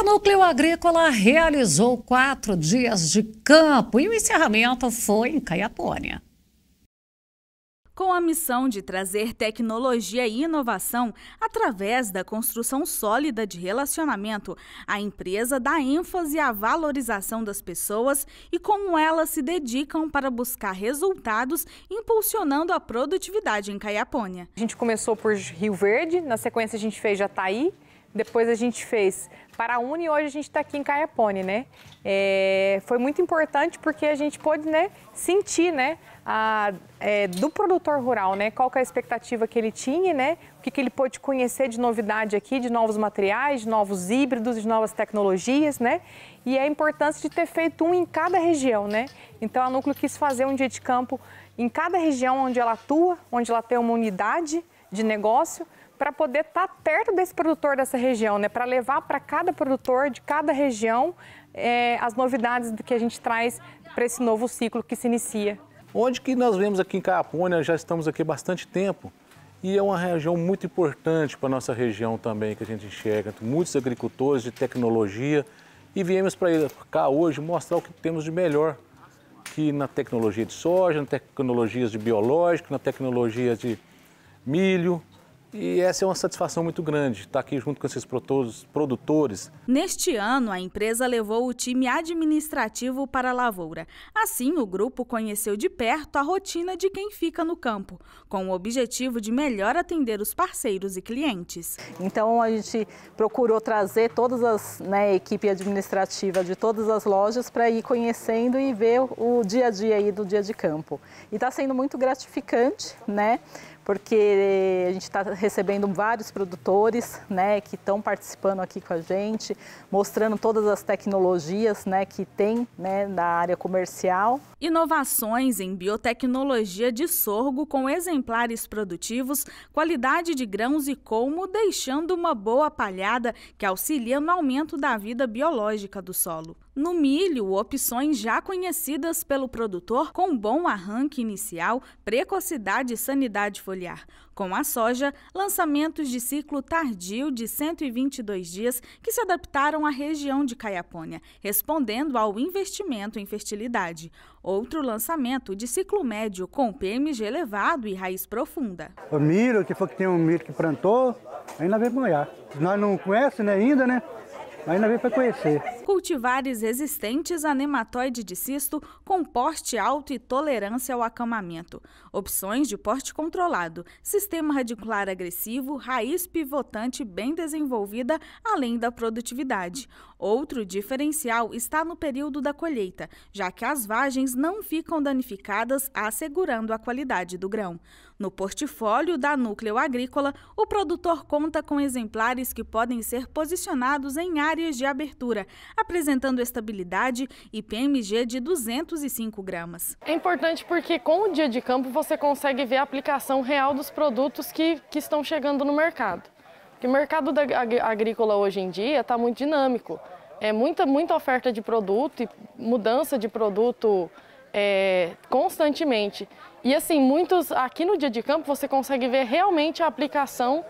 o Núcleo Agrícola realizou quatro dias de campo e o encerramento foi em Caiapônia. Com a missão de trazer tecnologia e inovação através da construção sólida de relacionamento, a empresa dá ênfase à valorização das pessoas e como elas se dedicam para buscar resultados, impulsionando a produtividade em Caiapônia. A gente começou por Rio Verde, na sequência a gente fez Jataí, depois a gente fez a e hoje a gente está aqui em Caiapone, né? É, foi muito importante porque a gente pôde né, sentir né, a, é, do produtor rural, né? Qual que é a expectativa que ele tinha, né? O que, que ele pôde conhecer de novidade aqui, de novos materiais, de novos híbridos, de novas tecnologias, né? E a importância de ter feito um em cada região, né? Então a Núcleo quis fazer um dia de campo em cada região onde ela atua, onde ela tem uma unidade de negócio, para poder estar tá perto desse produtor dessa região, né? Para levar para cada produtor de cada região é, as novidades que a gente traz para esse novo ciclo que se inicia. Onde que nós vemos aqui em Caiapônia, já estamos aqui bastante tempo, e é uma região muito importante para a nossa região também, que a gente enxerga, muitos agricultores de tecnologia, e viemos para cá hoje mostrar o que temos de melhor que na tecnologia de soja, na tecnologias de biológico, na tecnologia de milho, e essa é uma satisfação muito grande, estar tá aqui junto com esses produtores. Neste ano, a empresa levou o time administrativo para a lavoura. Assim, o grupo conheceu de perto a rotina de quem fica no campo, com o objetivo de melhor atender os parceiros e clientes. Então, a gente procurou trazer todas as né, equipe administrativa de todas as lojas para ir conhecendo e ver o dia a dia aí do dia de campo. E está sendo muito gratificante, né? porque eh, a gente está recebendo vários produtores né, que estão participando aqui com a gente, mostrando todas as tecnologias né, que tem né, na área comercial. Inovações em biotecnologia de sorgo com exemplares produtivos, qualidade de grãos e colmo, deixando uma boa palhada que auxilia no aumento da vida biológica do solo. No milho, opções já conhecidas pelo produtor com bom arranque inicial, precocidade e sanidade foliar. Com a soja, lançamentos de ciclo tardio de 122 dias que se adaptaram à região de Caiapônia, respondendo ao investimento em fertilidade. Outro lançamento de ciclo médio com PMG elevado e raiz profunda. O milho, que foi que tem um milho que plantou, ainda vem molhar. Nós não conhecemos né, ainda, né? Ainda veio para conhecer. Cultivares resistentes a nematóide de cisto com porte alto e tolerância ao acamamento. Opções de porte controlado, sistema radicular agressivo, raiz pivotante bem desenvolvida, além da produtividade. Outro diferencial está no período da colheita, já que as vagens não ficam danificadas, assegurando a qualidade do grão. No portfólio da Núcleo Agrícola, o produtor conta com exemplares que podem ser posicionados em áreas áreas de abertura, apresentando estabilidade e PMG de 205 gramas. É importante porque com o dia de campo você consegue ver a aplicação real dos produtos que, que estão chegando no mercado. Porque o mercado da, agrícola hoje em dia está muito dinâmico. É muita, muita oferta de produto e mudança de produto é, constantemente. E assim, muitos aqui no dia de campo você consegue ver realmente a aplicação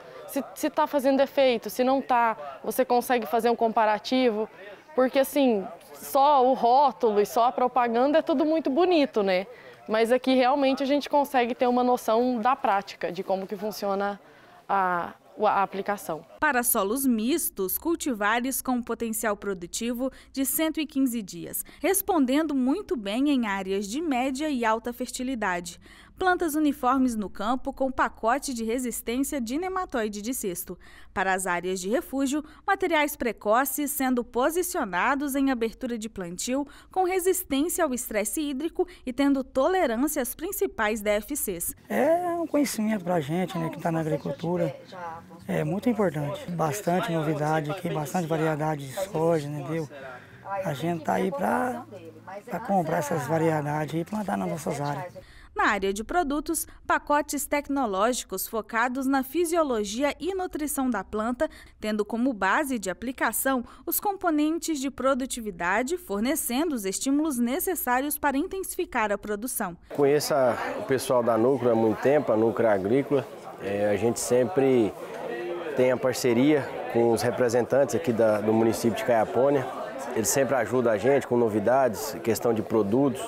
se está fazendo efeito, se não está, você consegue fazer um comparativo, porque assim, só o rótulo e só a propaganda é tudo muito bonito, né? Mas aqui é realmente a gente consegue ter uma noção da prática, de como que funciona a, a aplicação. Para solos mistos, cultivares com potencial produtivo de 115 dias, respondendo muito bem em áreas de média e alta fertilidade plantas uniformes no campo com pacote de resistência de nematóide de cesto. Para as áreas de refúgio, materiais precoces sendo posicionados em abertura de plantio com resistência ao estresse hídrico e tendo tolerância às principais DFCs. É um conhecimento para a gente né, que está na agricultura. É muito importante. Bastante novidade aqui, bastante variedade de soja, entendeu? A gente está aí para comprar essas variedades e plantar nas nossas áreas. Na área de produtos, pacotes tecnológicos focados na fisiologia e nutrição da planta, tendo como base de aplicação os componentes de produtividade, fornecendo os estímulos necessários para intensificar a produção. Conheço o pessoal da Núcleo há muito tempo, a Núcleo Agrícola. É, a gente sempre tem a parceria com os representantes aqui da, do município de Caiapônia. Eles sempre ajudam a gente com novidades, questão de produtos,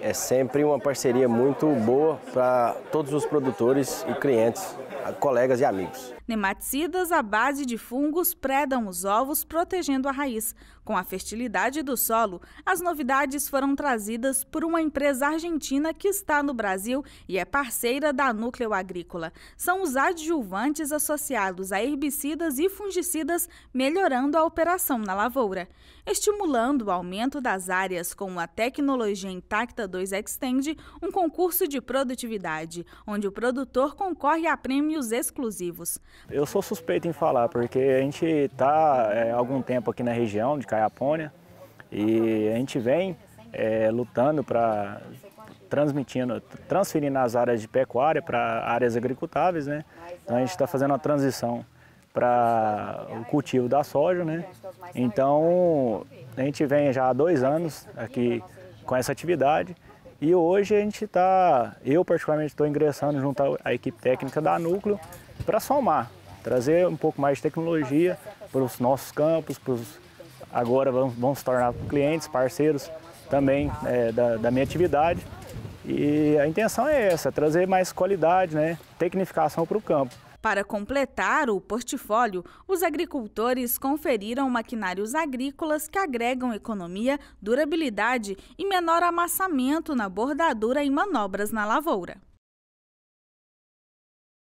é sempre uma parceria muito boa para todos os produtores e clientes, colegas e amigos. Nematicidas à base de fungos predam os ovos, protegendo a raiz. Com a fertilidade do solo, as novidades foram trazidas por uma empresa argentina que está no Brasil e é parceira da Núcleo Agrícola. São os adjuvantes associados a herbicidas e fungicidas, melhorando a operação na lavoura. Estimulando o aumento das áreas com a tecnologia Intacta 2 Extend, um concurso de produtividade, onde o produtor concorre a prêmios exclusivos. Eu sou suspeito em falar, porque a gente está é, algum tempo aqui na região de Caiapônia e a gente vem é, lutando para transmitindo, transferindo as áreas de pecuária para áreas agricultáveis, né? Então a gente está fazendo a transição para o cultivo da soja, né? Então a gente vem já há dois anos aqui com essa atividade e hoje a gente está, eu particularmente estou ingressando junto à equipe técnica da Núcleo para somar, trazer um pouco mais de tecnologia para os nossos campos, os agora vão, vão se tornar clientes, parceiros também é, da, da minha atividade. E a intenção é essa, trazer mais qualidade, né, tecnificação para o campo. Para completar o portfólio, os agricultores conferiram maquinários agrícolas que agregam economia, durabilidade e menor amassamento na bordadura e manobras na lavoura.